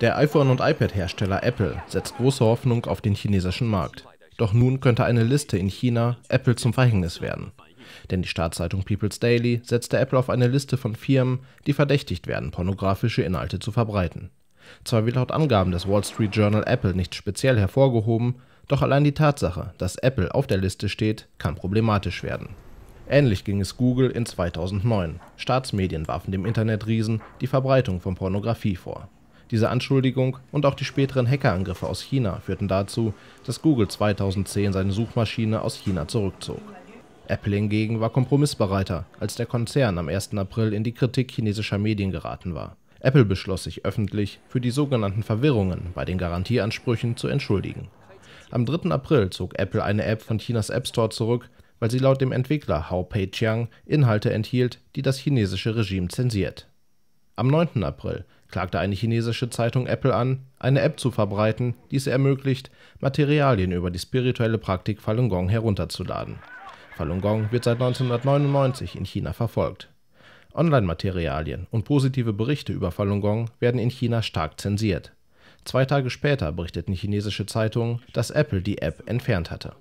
Der iPhone- und iPad-Hersteller Apple setzt große Hoffnung auf den chinesischen Markt. Doch nun könnte eine Liste in China Apple zum Verhängnis werden. Denn die Staatszeitung People's Daily setzte Apple auf eine Liste von Firmen, die verdächtigt werden, pornografische Inhalte zu verbreiten. Zwar wird laut Angaben des Wall Street Journal Apple nicht speziell hervorgehoben, doch allein die Tatsache, dass Apple auf der Liste steht, kann problematisch werden. Ähnlich ging es Google in 2009. Staatsmedien warfen dem Internetriesen die Verbreitung von Pornografie vor. Diese Anschuldigung und auch die späteren Hackerangriffe aus China führten dazu, dass Google 2010 seine Suchmaschine aus China zurückzog. Apple hingegen war kompromissbereiter, als der Konzern am 1. April in die Kritik chinesischer Medien geraten war. Apple beschloss sich öffentlich, für die sogenannten Verwirrungen bei den Garantieansprüchen zu entschuldigen. Am 3. April zog Apple eine App von Chinas App Store zurück, weil sie laut dem Entwickler Hao Pei-chiang Inhalte enthielt, die das chinesische Regime zensiert am 9. April klagte eine chinesische Zeitung Apple an, eine App zu verbreiten, die es ermöglicht, Materialien über die spirituelle Praktik Falun Gong herunterzuladen. Falun Gong wird seit 1999 in China verfolgt. Online-Materialien und positive Berichte über Falun Gong werden in China stark zensiert. Zwei Tage später berichteten chinesische Zeitungen, dass Apple die App entfernt hatte.